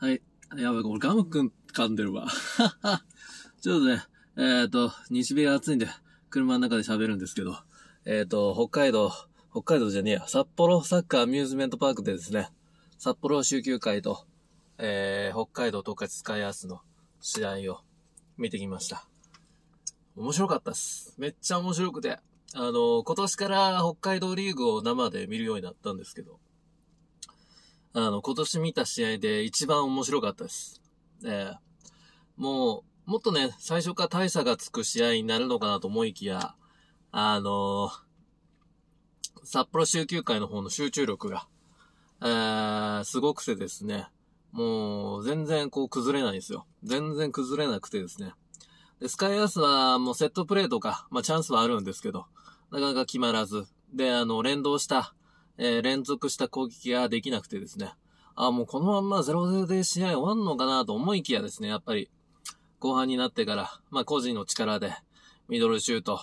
はい。やばい、これガムくん噛んでるわ。ちょっとね、えっ、ー、と、西日が暑いんで、車の中で喋るんですけど、えっ、ー、と、北海道、北海道じゃねえや、札幌サッカーアミューズメントパークでですね、札幌集休会と、えー、北海道東海スカイアースの試合を見てきました。面白かったっす。めっちゃ面白くて。あの、今年から北海道リーグを生で見るようになったんですけど、あの、今年見た試合で一番面白かったです。えー、もう、もっとね、最初から大差がつく試合になるのかなと思いきや、あのー、札幌集球会の方の集中力が、えー、すごくてですね、もう、全然こう崩れないんですよ。全然崩れなくてですね。で、スカイアースはもうセットプレーとか、まあチャンスはあるんですけど、なかなか決まらず。で、あの、連動した、えー、連続した攻撃ができなくてですね、あ、もうこのまんま0-0で試合終わんのかなと思いきやですね、やっぱり、後半になってから、まあ、個人の力で、ミドルシュート、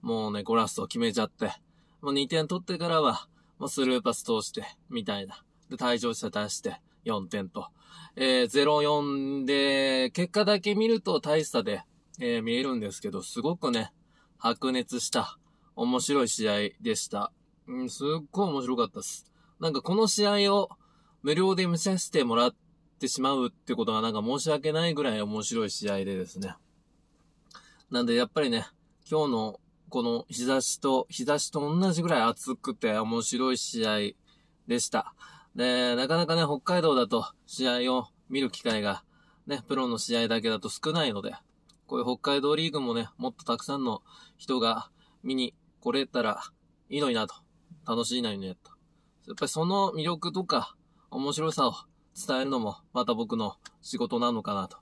もうね、ゴラストを決めちゃって、もう2点取ってからは、もうスルーパス通して、みたいな。で、退場者出して、4点と。えー、0-4で、結果だけ見ると大差で、えー、見えるんですけど、すごくね、白熱した、面白い試合でした。うん、すっごい面白かったっす。なんかこの試合を無料で見させてもらってしまうってことがなんか申し訳ないぐらい面白い試合でですね。なんでやっぱりね、今日のこの日差しと、日差しと同じぐらい暑くて面白い試合でした。で、なかなかね、北海道だと試合を見る機会が、ね、プロの試合だけだと少ないので、こういう北海道リーグもね、もっとたくさんの人が見に来れたらいいのになと楽しいなよね、と。やっぱりその魅力とか、面白さを伝えるのも、また僕の仕事なのかな、と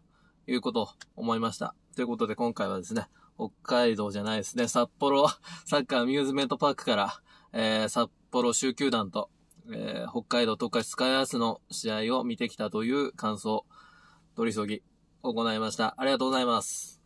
いうことを思いました。ということで今回はですね、北海道じゃないですね、札幌 サッカーアミューズメントパークから、えー、札幌集球団と、えー、北海道特化スカイアースの試合を見てきたという感想、取り急ぎ行いました。ありがとうございます。